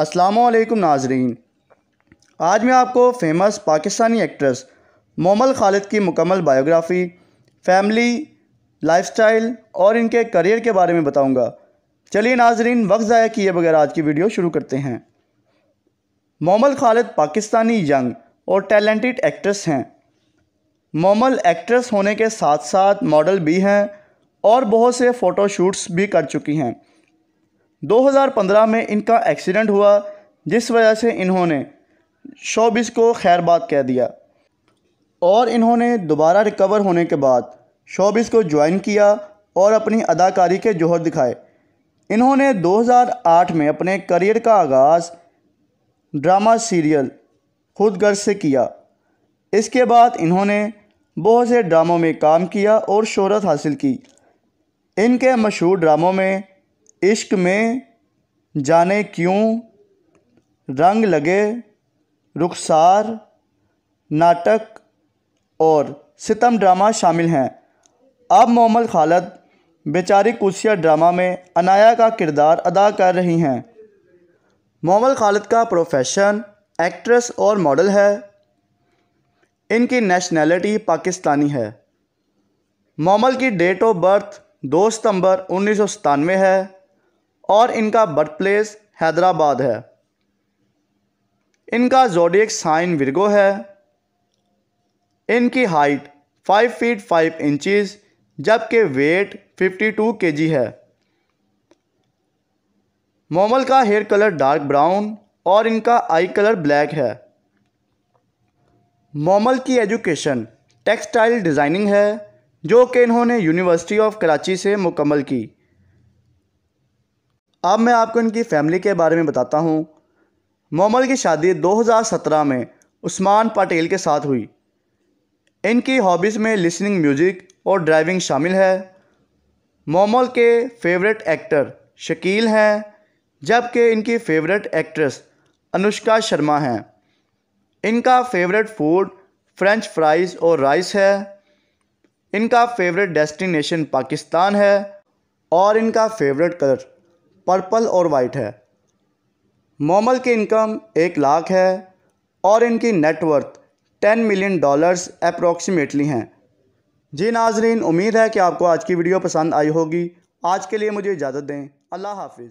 असलकम नाजरीन आज मैं आपको फेमस पाकिस्तानी एक्ट्रेस मोमल खालिद की मुकम्मल बायोग्राफ़ी फैमिली लाइफस्टाइल और इनके करियर के बारे में बताऊंगा। चलिए नाजरीन वक्त ज़ाया किए बगैर आज की वीडियो शुरू करते हैं मोमल खालिद पाकिस्तानी यंग और टैलेंटेड एक्ट्रेस हैं मोमल एक्ट्रेस होने के साथ साथ मॉडल भी हैं और बहुत से फ़ोटोशूट्स भी कर चुकी हैं 2015 में इनका एक्सीडेंट हुआ जिस वजह से इन्होंने शोबिस को खैरबाद कह दिया और इन्होंने दोबारा रिकवर होने के बाद शोबिस को ज्वाइन किया और अपनी अदाकारी के जोहर दिखाए इन्होंने 2008 में अपने करियर का आगाज़ ड्रामा सीरियल खुद गर्ज से किया इसके बाद इन्होंने बहुत से ड्रामों में काम किया और शोहरत हासिल की इनके मशहूर ड्रामों में इश्क में जाने क्यों रंग लगे रुखसार नाटक और सितम ड्रामा शामिल हैं अब मोहम्मद खालद बेचारी कुसिया ड्रामा में अनाया का किरदार अदा कर रही हैं मोहम्मद खालद का प्रोफेशन एक्ट्रेस और मॉडल है इनकी नेशनैलिटी पाकिस्तानी है मोमल की डेट ऑफ बर्थ दो सितंबर उन्नीस है और इनका बर्थ प्लेस हैदराबाद है इनका जोडियक साइन विरगो है इनकी हाइट 5 फीट 5 इंचेस जबकि वेट 52 केजी है मोमल का हेयर कलर डार्क ब्राउन और इनका आई कलर ब्लैक है मोमल की एजुकेशन टेक्सटाइल डिज़ाइनिंग है जो कि इन्होंने यूनिवर्सिटी ऑफ कराची से मुकम्मल की अब मैं आपको इनकी फैमिली के बारे में बताता हूँ मोमल की शादी 2017 में उस्मान पटेल के साथ हुई इनकी हॉबीज़ में लिसनिंग म्यूज़िक और ड्राइविंग शामिल है मोमल के फेवरेट एक्टर शकील हैं जबकि इनकी फेवरेट एक्ट्रेस अनुष्का शर्मा हैं इनका फेवरेट फूड फ्रेंच फ्राइज़ और राइस है इनका फेवरेट डेस्टिनेशन पाकिस्तान है और इनका फेवरेट कलर पर्पल और वाइट है मोमल की इनकम एक लाख है और इनकी net worth ten million dollars approximately हैं जी नाजरीन उम्मीद है कि आपको आज की वीडियो पसंद आई होगी आज के लिए मुझे इजाज़त दें अल्लाह हाफिज़